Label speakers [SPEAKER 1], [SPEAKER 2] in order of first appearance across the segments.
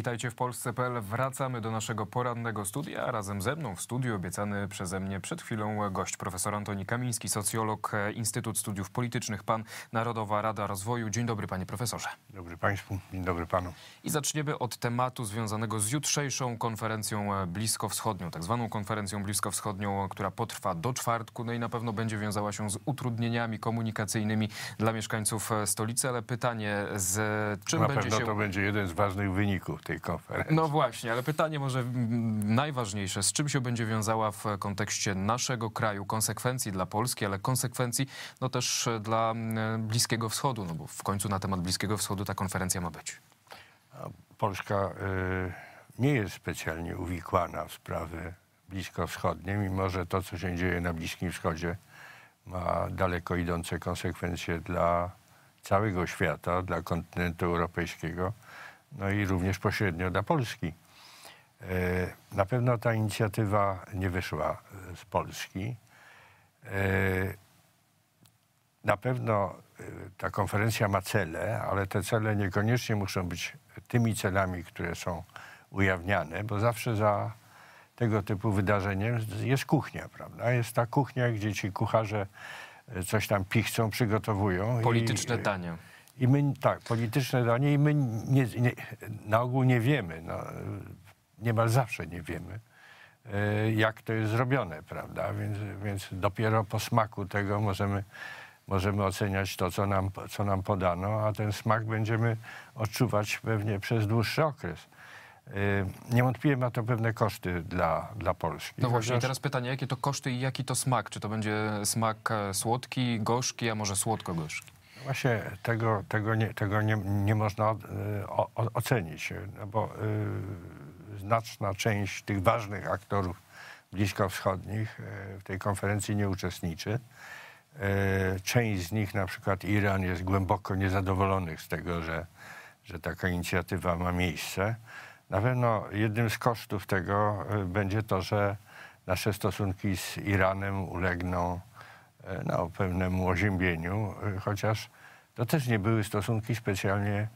[SPEAKER 1] Witajcie w Polsce.pl. Wracamy do naszego porannego studia. Razem ze mną w studiu obiecany przeze mnie przed chwilą gość profesor Antoni Kamiński, socjolog e, Instytut Studiów Politycznych, pan Narodowa Rada Rozwoju. Dzień dobry panie profesorze.
[SPEAKER 2] Dobry państwu, dzień dobry panu.
[SPEAKER 1] I zaczniemy od tematu związanego z jutrzejszą konferencją e, bliskowschodnią, tak zwaną konferencją bliskowschodnią, e, która potrwa do czwartku, no i na pewno będzie wiązała się z utrudnieniami komunikacyjnymi dla mieszkańców stolicy, ale pytanie z czym na będzie się... Na pewno to
[SPEAKER 2] będzie jeden z ważnych wyników tej konferencji.
[SPEAKER 1] No właśnie, ale pytanie może najważniejsze. Z czym się będzie wiązała w kontekście naszego kraju, konsekwencji dla Polski, ale konsekwencji no też e, dla Bliskiego Wschodu, no bo w końcu na temat Bliskiego Wschodu ta konferencja ma być.
[SPEAKER 2] Polska y, nie jest specjalnie uwikłana w sprawy bliskowschodnie, mimo że to, co się dzieje na Bliskim Wschodzie, ma daleko idące konsekwencje dla całego świata, dla kontynentu europejskiego no i również pośrednio dla Polski. E, na pewno ta inicjatywa nie wyszła e, z Polski. E, na pewno ta konferencja ma cele, ale te cele niekoniecznie muszą być tymi celami, które są ujawniane, bo zawsze za tego typu wydarzeniem jest kuchnia, prawda? Jest ta kuchnia, gdzie ci kucharze coś tam pichcą, przygotowują. Polityczne i, dania i my, tak, polityczne danie i my nie, nie, na ogół nie wiemy, no, niemal zawsze nie wiemy, e, jak to jest zrobione, prawda? Więc, więc dopiero po smaku tego możemy, możemy oceniać to, co nam, co nam podano, a ten smak będziemy odczuwać pewnie przez dłuższy okres. E, Niewątpliwie ma to pewne koszty dla, dla Polski. No właśnie, Chociaż... teraz
[SPEAKER 1] pytanie, jakie to koszty i jaki to smak? Czy to będzie smak e, słodki, gorzki, a może słodko-gorzki?
[SPEAKER 2] Właśnie tego, tego, nie, tego nie, nie można e, o, o, ocenić, e, no bo y, znaczna część tych ważnych aktorów bliskowschodnich w tej konferencji nie uczestniczy. Część z nich, na przykład Iran, jest głęboko niezadowolonych z tego, że, że taka inicjatywa ma miejsce. Na pewno jednym z kosztów tego będzie to, że nasze stosunki z Iranem ulegną E, no, pewnemu oziębieniu, e, chociaż to też nie były stosunki specjalnie,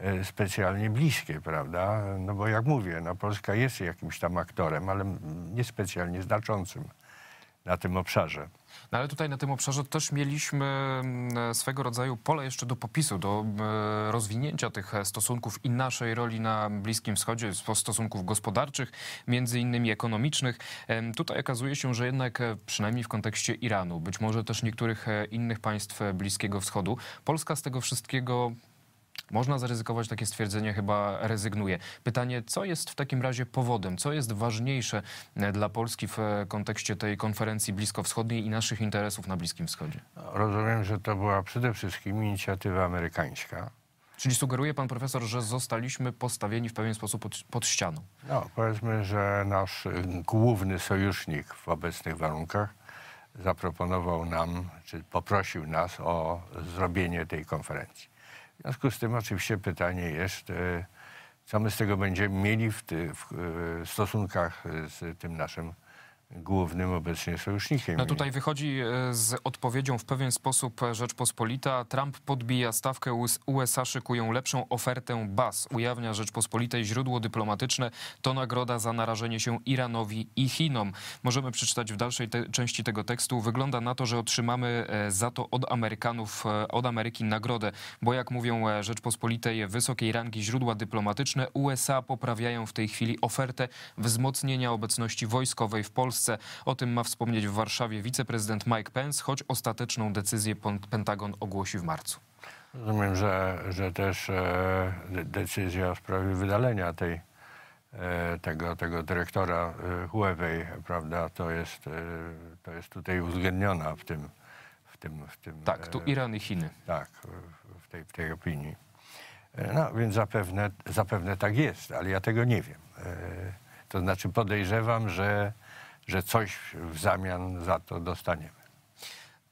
[SPEAKER 2] e, specjalnie bliskie, prawda? No bo jak mówię, no Polska jest jakimś tam aktorem, ale niespecjalnie znaczącym na tym obszarze.
[SPEAKER 1] No ale tutaj na tym obszarze też mieliśmy mm, swego rodzaju pole jeszcze do popisu, do mm, rozwinięcia tych e, stosunków i naszej roli na Bliskim Wschodzie, stosunków gospodarczych, między innymi ekonomicznych. Tutaj okazuje się, że jednak e, przynajmniej w kontekście Iranu, być może też niektórych e, innych państw Bliskiego Wschodu, Polska z tego wszystkiego można zaryzykować takie stwierdzenie, chyba rezygnuje. Pytanie, co jest w takim razie powodem, co jest ważniejsze e, dla Polski w e, kontekście tej konferencji bliskowschodniej i naszych interesów na Bliskim Wschodzie?
[SPEAKER 2] Rozumiem, że to była przede wszystkim inicjatywa amerykańska.
[SPEAKER 1] Czyli sugeruje pan profesor, że zostaliśmy postawieni w pewien sposób pod, pod ścianą?
[SPEAKER 2] No, powiedzmy, że nasz y, główny sojusznik w obecnych warunkach zaproponował nam, czy poprosił nas o zrobienie tej konferencji. W związku z tym oczywiście pytanie jest, e, co my z tego będziemy mieli w, ty, w e, stosunkach z tym naszym głównym obecnie sojusznikiem. No tutaj
[SPEAKER 1] wychodzi e, z odpowiedzią w pewien sposób Rzeczpospolita. Trump podbija stawkę, USA szykują lepszą ofertę baz. Ujawnia Rzeczpospolitej źródło dyplomatyczne. To nagroda za narażenie się Iranowi i Chinom. Możemy przeczytać w dalszej te części tego tekstu. Wygląda na to, że otrzymamy e, za to od Amerykanów, e, od Ameryki nagrodę, bo jak mówią Rzeczpospolitej wysokiej rangi źródła dyplomatyczne, USA poprawiają w tej chwili ofertę wzmocnienia obecności wojskowej w Polsce. O tym ma wspomnieć w Warszawie wiceprezydent Mike Pence, choć ostateczną decyzję Pentagon ogłosi w marcu.
[SPEAKER 2] Rozumiem, że, że też e, decyzja w sprawie wydalenia tej, e, tego, tego dyrektora e, Huawei, prawda, to jest, to jest tutaj uwzględniona w tym, w tym, w tym. Tak, tu Iran i Chiny. Tak, w tej, w tej opinii. No więc zapewne, zapewne tak jest, ale ja tego nie wiem. To znaczy podejrzewam, że że coś w zamian za to dostaniemy.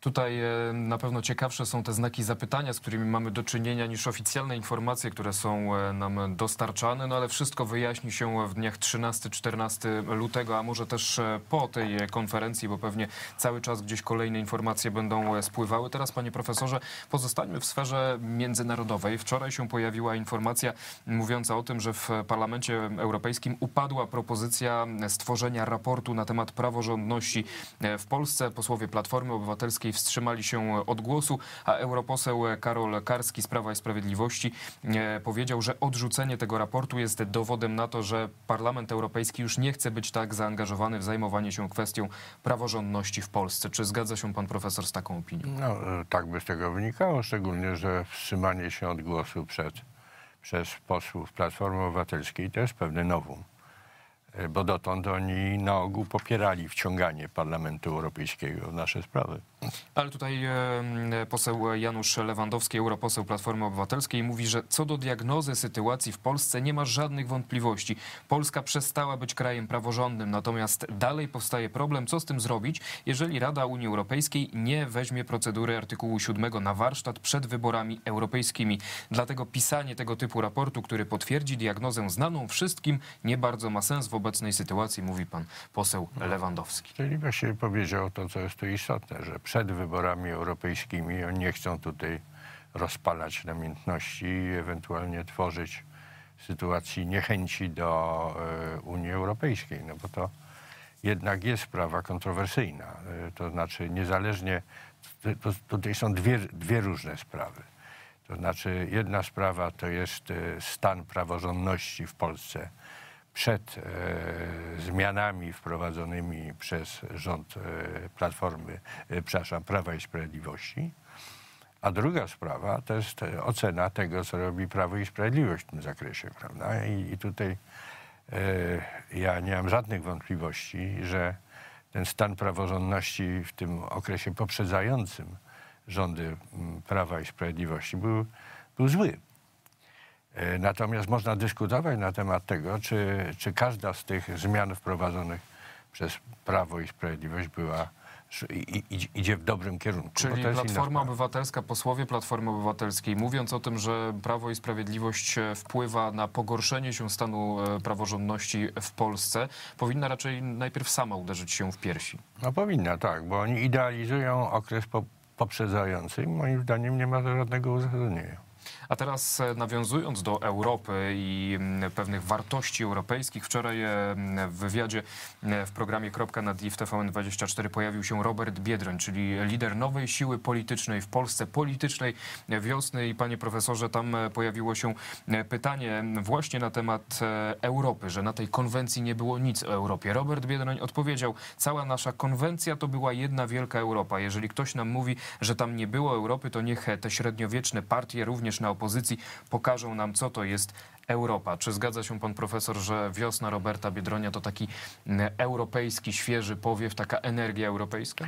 [SPEAKER 1] Tutaj e, na pewno ciekawsze są te znaki zapytania, z którymi mamy do czynienia, niż oficjalne informacje, które są e, nam dostarczane, no ale wszystko wyjaśni się w dniach 13-14 lutego, a może też e, po tej konferencji, bo pewnie cały czas gdzieś kolejne informacje będą spływały. Teraz, panie profesorze, pozostańmy w sferze międzynarodowej. Wczoraj się pojawiła informacja mówiąca o tym, że w Parlamencie Europejskim upadła propozycja stworzenia raportu na temat praworządności w Polsce. Posłowie Platformy Obywatelskiej wstrzymali się od głosu, a europoseł Karol Karski z Prawa i Sprawiedliwości e, powiedział, że odrzucenie tego raportu jest dowodem na to, że Parlament Europejski już nie chce być tak zaangażowany w zajmowanie się kwestią praworządności w Polsce. Czy zgadza się pan profesor z taką opinią?
[SPEAKER 2] No, e, tak by z tego wynikało, szczególnie, że wstrzymanie się od głosu przed, przez posłów Platformy Obywatelskiej to jest pewne nowum. E, bo dotąd oni na ogół popierali wciąganie Parlamentu Europejskiego w nasze sprawy.
[SPEAKER 1] Ale tutaj poseł Janusz Lewandowski, europoseł Platformy Obywatelskiej, mówi, że co do diagnozy sytuacji w Polsce nie ma żadnych wątpliwości. Polska przestała być krajem praworządnym, natomiast dalej powstaje problem, co z tym zrobić, jeżeli Rada Unii Europejskiej nie weźmie procedury artykułu 7 na warsztat przed wyborami europejskimi. Dlatego pisanie tego typu raportu, który potwierdzi diagnozę znaną wszystkim, nie bardzo ma sens wobec obecnej sytuacji, mówi pan poseł Lewandowski.
[SPEAKER 2] Czyli właściwie powiedział to, co jest tu istotne, że przed wyborami europejskimi oni nie chcą tutaj rozpalać namiętności i ewentualnie tworzyć sytuacji niechęci do e, Unii Europejskiej, no bo to jednak jest sprawa kontrowersyjna. E, to znaczy niezależnie, to, tutaj są dwie, dwie różne sprawy. To znaczy jedna sprawa to jest e, stan praworządności w Polsce, przed e, zmianami wprowadzonymi przez rząd e, Platformy, e, przepraszam, Prawa i Sprawiedliwości. A druga sprawa to jest ocena tego, co robi Prawo i Sprawiedliwość w tym zakresie, prawda? I, i tutaj ja nie mam żadnych wątpliwości, że ten stan praworządności w tym okresie poprzedzającym rządy Prawa i Sprawiedliwości był, był zły. E, natomiast można dyskutować na temat tego, czy, czy każda z tych zmian wprowadzonych przez Prawo i Sprawiedliwość była idzie w dobrym kierunku. Czyli Platforma
[SPEAKER 1] Obywatelska, posłowie Platformy Obywatelskiej, mówiąc o tym, że Prawo i Sprawiedliwość e, wpływa na pogorszenie się stanu e, praworządności w Polsce, powinna raczej najpierw sama uderzyć się w piersi.
[SPEAKER 2] No powinna, tak, bo oni idealizują okres poprzedzający i moim zdaniem nie ma to żadnego uzasadnienia.
[SPEAKER 1] A teraz e, nawiązując do Europy i mm, pewnych wartości europejskich, wczoraj e, w wywiadzie e, w programie Kropka w TVN24 pojawił się Robert Biedroń, czyli lider nowej siły politycznej w Polsce, politycznej wiosny. I panie profesorze, tam pojawiło się pytanie właśnie na temat Europy, że na tej konwencji nie było nic o Europie. Robert Biedroń odpowiedział, cała nasza konwencja to była jedna wielka Europa. Jeżeli ktoś nam mówi, że tam nie było Europy, to niech te średniowieczne partie również na opozycji opozycji pokażą nam, co to jest Europa. Czy zgadza się pan profesor, że wiosna Roberta Biedronia to taki mm, europejski, świeży powiew, taka energia europejska?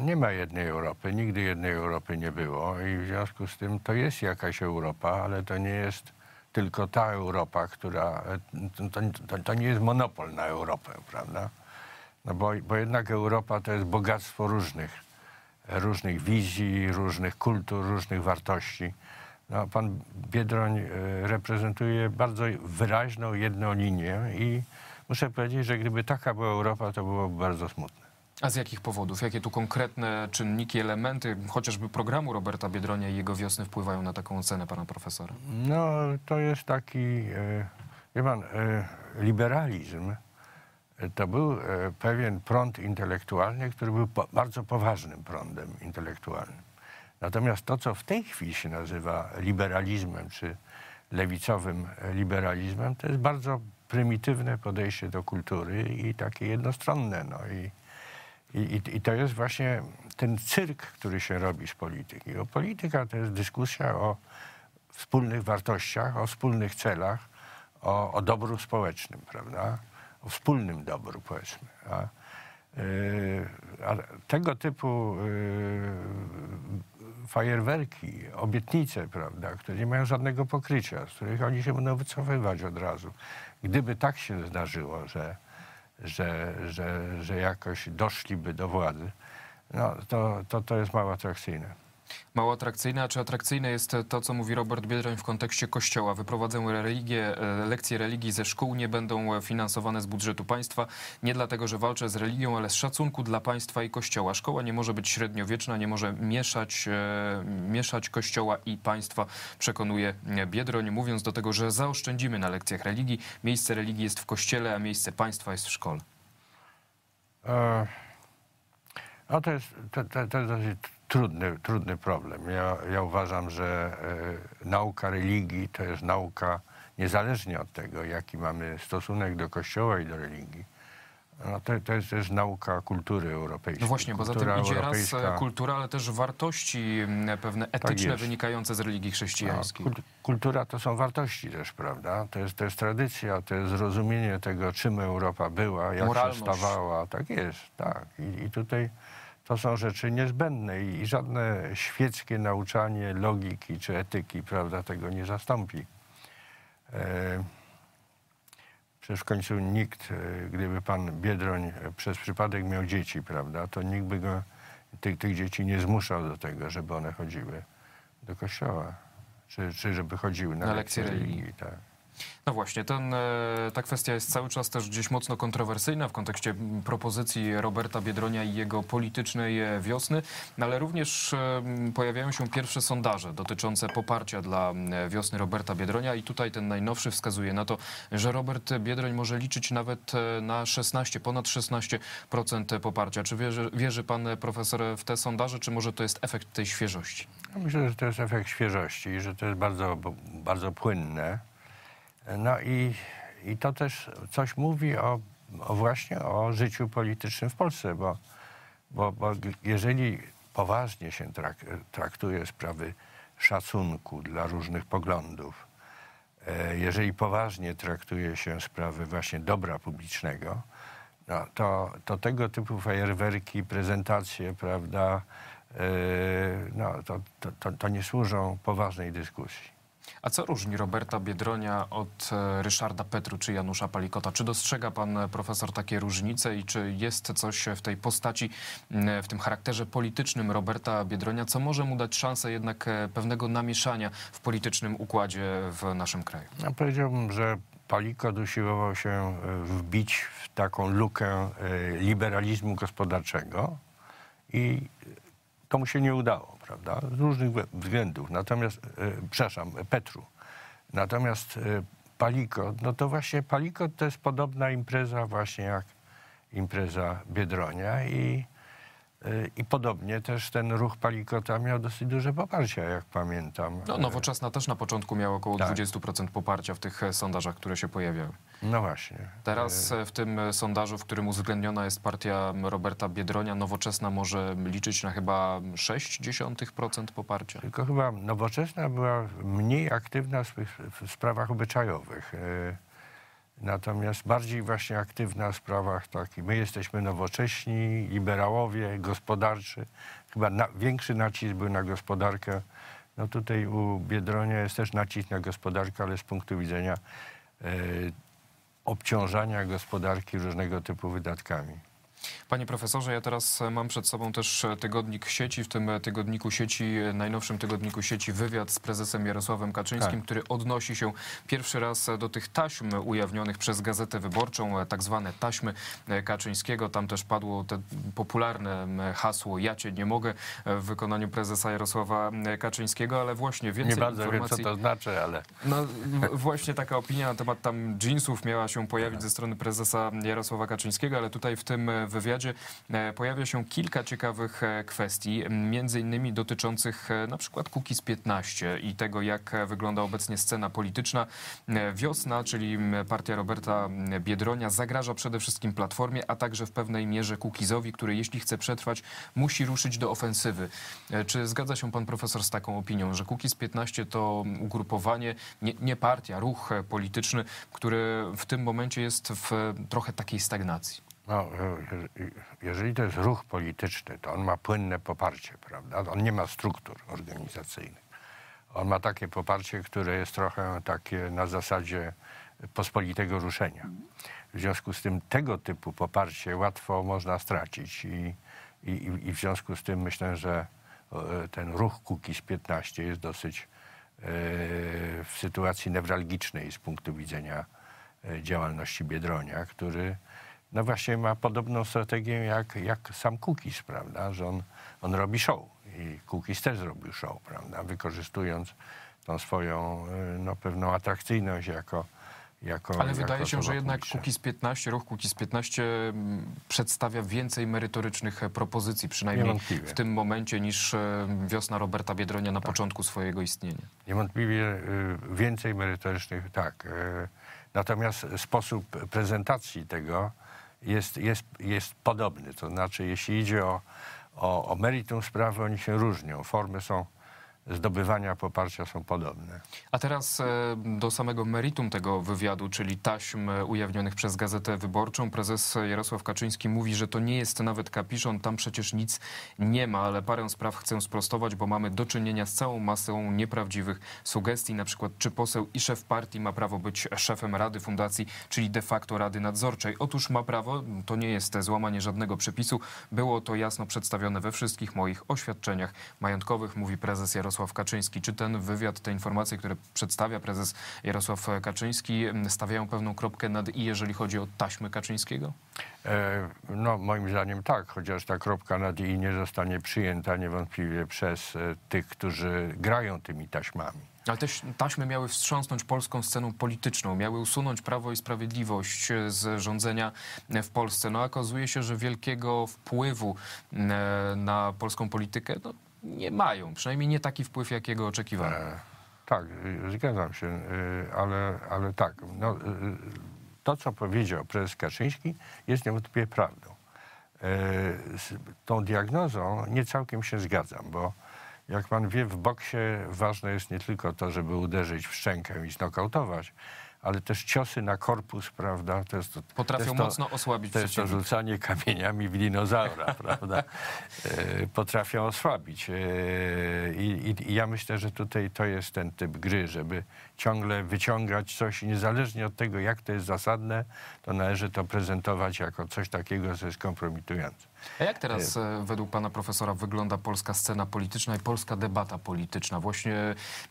[SPEAKER 1] Nie ma jednej Europy, nigdy jednej Europy nie było i w związku z tym to jest
[SPEAKER 2] jakaś Europa, ale to nie jest tylko ta Europa, która. To, to, to nie jest monopol na Europę, prawda? No bo, bo jednak Europa to jest bogactwo różnych, różnych wizji, różnych kultur, różnych wartości. No, pan Biedroń e, reprezentuje bardzo wyraźną jedną linię
[SPEAKER 1] i muszę powiedzieć, że gdyby taka była Europa, to byłoby bardzo smutne. A z jakich powodów? Jakie tu konkretne czynniki, elementy chociażby programu Roberta Biedronia i jego wiosny wpływają na taką ocenę pana profesora?
[SPEAKER 2] No, to jest taki, e, wie pan, e, liberalizm. To był pewien prąd intelektualny, który był bardzo poważnym prądem intelektualnym. Natomiast to, co w tej chwili się nazywa liberalizmem czy lewicowym liberalizmem, to jest bardzo prymitywne podejście do kultury i takie jednostronne. No i, i, I to jest właśnie ten cyrk, który się robi z polityki. O polityka to jest dyskusja o wspólnych wartościach, o wspólnych celach, o, o dobru społecznym, prawda? O wspólnym dobru, powiedzmy. A, yy, a tego typu yy, fajerwerki, obietnice, prawda, które nie mają żadnego pokrycia, z których oni się będą wycofywać od razu. Gdyby tak się zdarzyło, że, że, że, że jakoś doszliby do władzy, no, to, to, to jest mało atrakcyjne.
[SPEAKER 1] Mało atrakcyjne, czy atrakcyjne jest to, co mówi Robert Biedroń w kontekście Kościoła? Wyprowadzę religię, e, lekcje religii ze szkół nie będą e, finansowane z budżetu państwa. Nie dlatego, że walczę z religią, ale z szacunku dla państwa i Kościoła. Szkoła nie może być średniowieczna, nie może mieszać, e, mieszać Kościoła i państwa, przekonuje Biedroń, mówiąc do tego, że zaoszczędzimy na lekcjach religii. Miejsce religii jest w Kościele, a miejsce państwa jest w szkole.
[SPEAKER 2] A to jest, to, to, to jest dosyć trudny, trudny problem. Ja, ja uważam, że e, nauka religii to jest nauka niezależnie od tego, jaki mamy stosunek do kościoła i do religii. No to, to jest też nauka kultury europejskiej. No właśnie, kultura poza tym idzie e, europejska. raz
[SPEAKER 1] kultura, ale też wartości pewne tak etyczne tak wynikające z religii chrześcijańskiej.
[SPEAKER 2] No, kultura to są wartości też, prawda? To jest, tradycja, to jest zrozumienie tego, czym Europa była, jak Moralność. się stawała. Tak jest, tak. I, i tutaj to są rzeczy niezbędne i żadne świeckie nauczanie logiki czy etyki prawda, tego nie zastąpi. E, przecież w końcu nikt, e, gdyby pan Biedroń e, przez przypadek miał dzieci, prawda, to nikt by go, tych, tych dzieci nie zmuszał do tego, żeby one chodziły do kościoła, czy, czy żeby chodziły na, na lekcje religii. religii tak.
[SPEAKER 1] No właśnie, ten, e, ta kwestia jest cały czas też gdzieś mocno kontrowersyjna w kontekście propozycji Roberta Biedronia i jego politycznej e, wiosny, no ale również e, pojawiają się pierwsze sondaże dotyczące poparcia dla wiosny Roberta Biedronia i tutaj ten najnowszy wskazuje na to, że Robert Biedroń może liczyć nawet na 16, ponad 16% poparcia. Czy wierzy, wierzy pan profesor w te sondaże, czy może to jest efekt tej świeżości?
[SPEAKER 2] No myślę, że to jest efekt świeżości i że to jest bardzo, bardzo płynne no i, i to też coś mówi o, o właśnie o życiu politycznym w Polsce, bo, bo, bo jeżeli poważnie się traktuje sprawy szacunku dla różnych poglądów, e, jeżeli poważnie traktuje się sprawy właśnie dobra publicznego, no, to, to tego typu fajerwerki, prezentacje, prawda, e, no, to, to, to, to nie służą poważnej
[SPEAKER 1] dyskusji. A co różni Roberta Biedronia od e, Ryszarda Petru czy Janusza Palikota? Czy dostrzega pan e, profesor takie różnice i czy jest coś w tej postaci, e, w tym charakterze politycznym Roberta Biedronia, co może mu dać szansę jednak pewnego namieszania w politycznym układzie w naszym kraju?
[SPEAKER 2] Ja powiedziałbym, że Palikot usiłował się wbić w taką lukę liberalizmu gospodarczego i to mu się nie udało, prawda? Z różnych względów. Natomiast, e, przepraszam, e, Petru. Natomiast e, Paliko, no to właśnie Paliko to jest podobna impreza właśnie jak impreza Biedronia i i podobnie też ten ruch Palikota miał dosyć duże poparcie, jak pamiętam. No, nowoczesna
[SPEAKER 1] też na początku miała około tak. 20% poparcia w tych e, sondażach, które się pojawiały. No właśnie. Teraz e, e, w tym sondażu, w którym uwzględniona jest partia Roberta Biedronia, nowoczesna może liczyć na chyba 0,6% poparcia. Tylko
[SPEAKER 2] chyba nowoczesna była mniej aktywna w, w sprawach obyczajowych. Natomiast bardziej właśnie aktywna w sprawach takich. My jesteśmy nowocześni, liberałowie, gospodarczy. Chyba na, większy nacisk był na gospodarkę. No tutaj u Biedronia jest też nacisk na gospodarkę, ale z punktu widzenia y, obciążania gospodarki różnego typu wydatkami.
[SPEAKER 1] Panie profesorze, ja teraz mam przed sobą też tygodnik sieci, w tym tygodniku sieci, najnowszym tygodniku sieci wywiad z prezesem Jarosławem Kaczyńskim, tak. który odnosi się pierwszy raz do tych taśm ujawnionych przez Gazetę Wyborczą, tak zwane taśmy Kaczyńskiego. Tam też padło te popularne hasło Ja cię nie mogę w wykonaniu prezesa Jarosława Kaczyńskiego, ale właśnie więcej Nie bardzo informacji... wiem, co to znaczy, ale... No, właśnie taka opinia na temat tam jeansów miała się pojawić ze strony prezesa Jarosława Kaczyńskiego, ale tutaj w tym wywiadzie wywiadzie e, pojawia się kilka ciekawych e, kwestii, między innymi dotyczących e, na przykład Kukiz 15 i tego, jak wygląda obecnie scena polityczna. Wiosna, czyli partia Roberta Biedronia zagraża przede wszystkim Platformie, a także w pewnej mierze Kukizowi, który jeśli chce przetrwać, musi ruszyć do ofensywy. Czy zgadza się pan profesor z taką opinią, że Kukiz 15 to ugrupowanie, nie, nie partia, ruch polityczny, który w tym momencie jest w trochę takiej stagnacji?
[SPEAKER 2] No, e, e, jeżeli to jest ruch polityczny, to on ma płynne poparcie, prawda? On nie ma struktur organizacyjnych. On ma takie poparcie, które jest trochę takie na zasadzie pospolitego ruszenia. W związku z tym tego typu poparcie łatwo można stracić i, i, i w związku z tym myślę, że ten ruch z 15 jest dosyć e, w sytuacji newralgicznej z punktu widzenia działalności Biedronia, który no właśnie ma podobną strategię jak, jak sam Cookies, prawda, że on, on robi show i Cookies też zrobił show, prawda, wykorzystując tą swoją y, no, pewną atrakcyjność jako, jako, Ale jako wydaje się, że
[SPEAKER 1] jednak Kukiz 15, ruch Kukiz 15 mm, przedstawia więcej merytorycznych e, propozycji, przynajmniej w tym momencie, niż e, wiosna Roberta Biedronia na tak. początku swojego istnienia.
[SPEAKER 2] Niewątpliwie y, więcej merytorycznych, tak. Y, natomiast sposób prezentacji tego jest, jest, jest podobny. To znaczy, jeśli idzie o, o, o meritum sprawy, oni się różnią. Formy są zdobywania poparcia są podobne.
[SPEAKER 1] A teraz e, do samego meritum tego wywiadu, czyli taśm ujawnionych przez Gazetę Wyborczą. Prezes Jarosław Kaczyński mówi, że to nie jest nawet kapiszon, tam przecież nic nie ma, ale parę spraw chcę sprostować, bo mamy do czynienia z całą masą nieprawdziwych sugestii, na przykład czy poseł i szef partii ma prawo być szefem Rady Fundacji, czyli de facto Rady Nadzorczej. Otóż ma prawo, to nie jest złamanie żadnego przepisu, było to jasno przedstawione we wszystkich moich oświadczeniach majątkowych, mówi prezes Jarosław Jarosław Kaczyński. Czy ten wywiad, te informacje, które przedstawia prezes Jarosław Kaczyński, mm, stawiają pewną kropkę nad i, jeżeli chodzi o taśmy Kaczyńskiego?
[SPEAKER 2] E, no, moim zdaniem tak, chociaż ta kropka nad i nie zostanie przyjęta niewątpliwie przez e, tych, którzy grają tymi taśmami.
[SPEAKER 1] Ale też taśmy miały wstrząsnąć polską sceną polityczną, miały usunąć prawo i sprawiedliwość e, z rządzenia w Polsce. No okazuje się, że wielkiego wpływu na polską politykę no, nie mają, przynajmniej nie taki wpływ, jakiego oczekiwano. E, tak,
[SPEAKER 2] zgadzam się, e, ale, ale tak, no, e,
[SPEAKER 1] to co powiedział
[SPEAKER 2] prezes Kaczyński jest niewątpliwie prawdą. Z tą diagnozą nie całkiem się zgadzam, bo jak pan wie, w boksie ważne jest nie tylko to, żeby uderzyć w szczękę i znokautować, ale też ciosy na korpus, prawda? To jest to, Potrafią to jest to, mocno osłabić To jest to rzucanie kamieniami w dinozaura, prawda? E, potrafią osłabić. E, I, I, ja myślę, że tutaj to jest ten typ gry, żeby ciągle wyciągać coś, niezależnie od tego, jak to jest zasadne, to należy to prezentować jako coś takiego, co jest kompromitujące.
[SPEAKER 1] A jak teraz e, według pana profesora wygląda polska scena polityczna i polska debata polityczna? Właśnie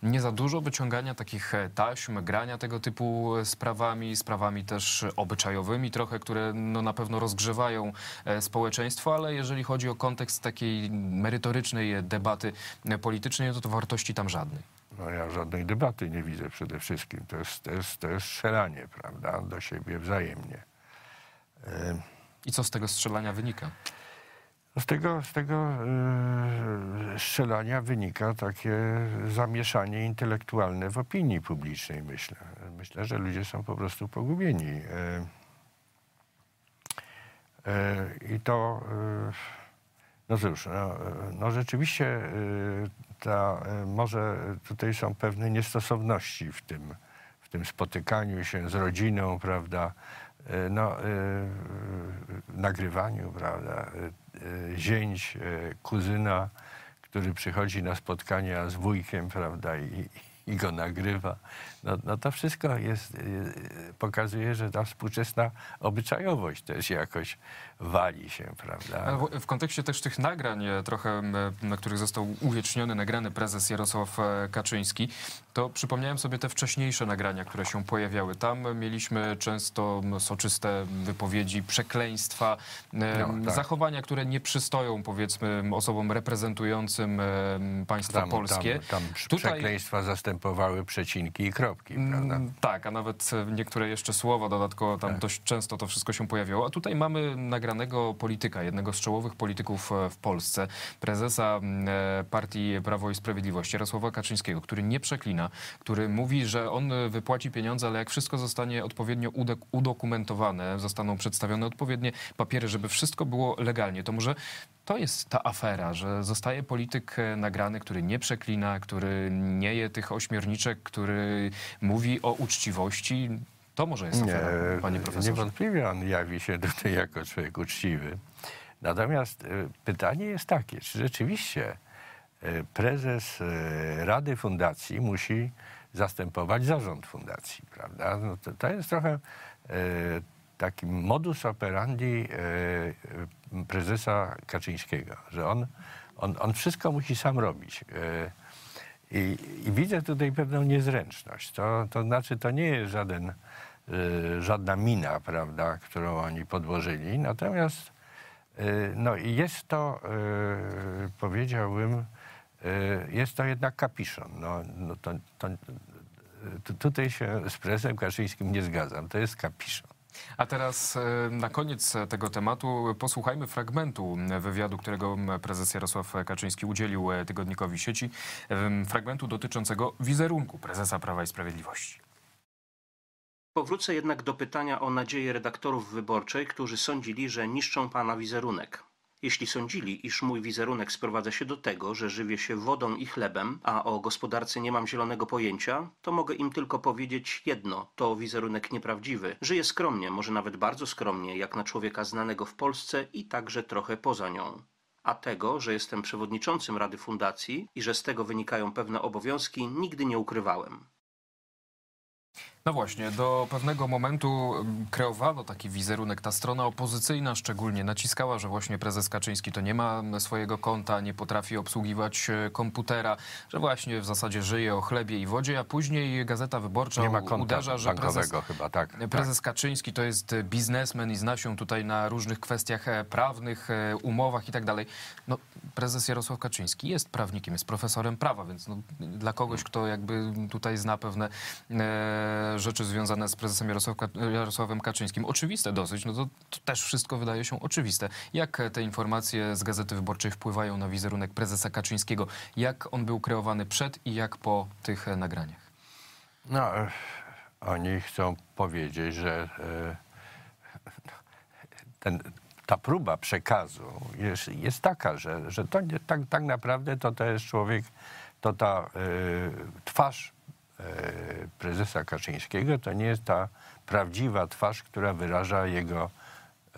[SPEAKER 1] nie za dużo wyciągania takich e, taśm, grania tego typu e, sprawami, sprawami też obyczajowymi trochę, które no na pewno rozgrzewają społeczeństwo, ale jeżeli chodzi o kontekst takiej merytorycznej debaty politycznej, no to, to wartości tam żadnej.
[SPEAKER 2] No ja żadnej debaty nie widzę przede wszystkim. To jest, to jest, to jest strzelanie, prawda, do siebie wzajemnie.
[SPEAKER 1] I co z tego strzelania wynika?
[SPEAKER 2] Z tego, z tego y, strzelania wynika takie zamieszanie intelektualne w opinii publicznej, myślę. Myślę, że ludzie są po prostu pogubieni. Y, y, I to, no cóż, no, no rzeczywiście ta, może tutaj są pewne niestosowności w tym, w tym spotykaniu się z rodziną, prawda, no, nagrywaniu, prawda, E, zięć, e, kuzyna, który przychodzi na spotkania z wujkiem, prawda, i, i go nagrywa. No, no to wszystko jest, e, pokazuje, że ta współczesna obyczajowość też jakoś wali się, prawda?
[SPEAKER 1] W kontekście też tych nagrań trochę, na których został uwieczniony, nagrany prezes Jarosław Kaczyński, to przypomniałem sobie te wcześniejsze nagrania, które się pojawiały. Tam mieliśmy często soczyste wypowiedzi, przekleństwa, no, tak. zachowania, które nie przystoją powiedzmy osobom reprezentującym państwo tam, polskie. Tam, tam Tutaj... przekleństwa zastępowały przecinki i kropki, mm, prawda? Tak, a nawet e, niektóre jeszcze słowa dodatkowo, tam tak. dość często to wszystko się pojawiało. A tutaj mamy nagranego polityka, jednego z czołowych polityków e, w Polsce, prezesa mm, e, partii Prawo i Sprawiedliwość Jarosława Kaczyńskiego, który nie przeklina Gowina, który mówi, że on wypłaci pieniądze, ale jak wszystko zostanie odpowiednio udokumentowane, zostaną przedstawione odpowiednie papiery, żeby wszystko było legalnie, to może to jest ta afera, że zostaje polityk e, nagrany, który nie przeklina, który nie je tych ośmiorniczek, który mówi o uczciwości. To może jest afera, nie, panie profesorze. Niewątpliwie
[SPEAKER 2] on jawi się tutaj jako człowiek uczciwy. Natomiast e, pytanie jest takie, czy rzeczywiście E, prezes e, Rady Fundacji musi zastępować zarząd fundacji, prawda? No to, to jest trochę e, taki modus operandi prezesa Kaczyńskiego, że on, on, on wszystko musi sam robić. I, I, widzę tutaj pewną niezręczność. To, to znaczy, to nie jest żaden, żadna mina, prawda, którą oni podłożyli. Natomiast no, jest to, powiedziałbym, Y, jest to jednak kapiszon. No, no to, to, y, to, tutaj się z prezesem Kaczyńskim nie zgadzam. To jest kapiszon.
[SPEAKER 1] A teraz y, na koniec tego tematu posłuchajmy fragmentu wywiadu, którego prezes Jarosław Kaczyński udzielił tygodnikowi sieci. Fragmentu dotyczącego wizerunku prezesa Prawa i Sprawiedliwości. Powrócę jednak do pytania o nadzieję redaktorów wyborczej, którzy sądzili, że niszczą pana wizerunek. Jeśli sądzili, iż mój wizerunek sprowadza się do tego, że żywię się wodą i chlebem, a o gospodarce nie mam zielonego pojęcia, to mogę im tylko powiedzieć jedno: to wizerunek nieprawdziwy. Żyję skromnie, może nawet bardzo skromnie, jak na człowieka znanego w Polsce i także trochę poza nią a tego, że jestem przewodniczącym Rady Fundacji i że z tego wynikają pewne obowiązki, nigdy nie ukrywałem. No właśnie, do pewnego momentu mm, kreowano taki wizerunek. Ta strona opozycyjna szczególnie naciskała, że właśnie prezes Kaczyński to nie ma swojego konta, nie potrafi obsługiwać e, komputera, że właśnie w zasadzie żyje o chlebie i wodzie, a później Gazeta Wyborcza nie ma konta uderza, że prezes, chyba, tak, e, tak. prezes tak. Kaczyński to jest e, biznesmen i zna się tutaj na różnych kwestiach prawnych, umowach i tak dalej. No, prezes Jarosław Kaczyński jest prawnikiem, jest profesorem prawa, więc no, dla kogoś, kto jakby tutaj zna pewne... E, rzeczy związane z prezesem Jarosławem Kaczyńskim. Oczywiste dosyć, no to, to też wszystko wydaje się oczywiste. Jak te informacje z Gazety Wyborczej wpływają na wizerunek prezesa Kaczyńskiego? Jak on był kreowany przed i jak po tych e, nagraniach?
[SPEAKER 2] No, e, oni chcą powiedzieć, że e, ten, ta próba przekazu jest, jest taka, że, że to nie, tak, tak naprawdę to, to jest człowiek, to ta y, twarz E, prezesa Kaczyńskiego, to nie jest ta prawdziwa twarz, która wyraża jego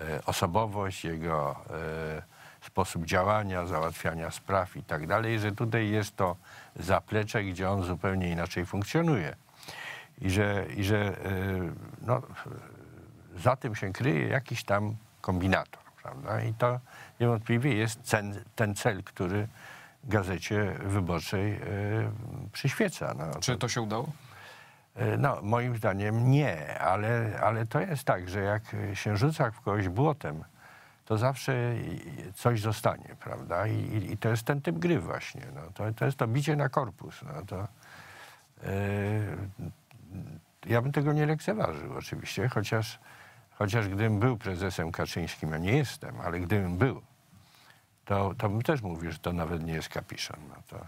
[SPEAKER 2] e, osobowość, jego e, sposób działania, załatwiania spraw i tak dalej, że tutaj jest to zaplecze, gdzie on zupełnie inaczej funkcjonuje. I że, i że no, za tym się kryje jakiś tam kombinator, prawda? I to niewątpliwie jest ten cel, który gazecie wyborczej e, przyświeca. No, Czy to się udało? E, no, moim zdaniem nie, ale, ale to jest tak, że jak się rzuca w kogoś błotem, to zawsze coś zostanie, prawda? I, i to jest ten typ gry właśnie. No. To, to jest to bicie na korpus. No. To, yy, ja bym tego nie lekceważył oczywiście, chociaż, chociaż gdybym był prezesem Kaczyńskim, a ja nie jestem, ale gdybym był, to, to bym też mówił, że to nawet nie jest kapiszon. No to...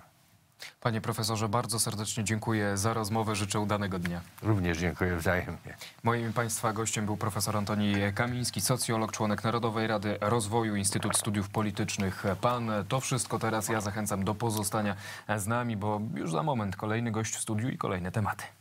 [SPEAKER 1] Panie profesorze, bardzo serdecznie dziękuję za rozmowę. Życzę udanego dnia.
[SPEAKER 2] Również dziękuję wzajemnie.
[SPEAKER 1] Moim Państwa gościem był profesor Antoni Kamiński, socjolog, członek Narodowej Rady Rozwoju, Instytut Studiów Politycznych. Pan, to wszystko teraz. Ja zachęcam do pozostania z nami, bo już za moment kolejny gość w studiu i kolejne tematy.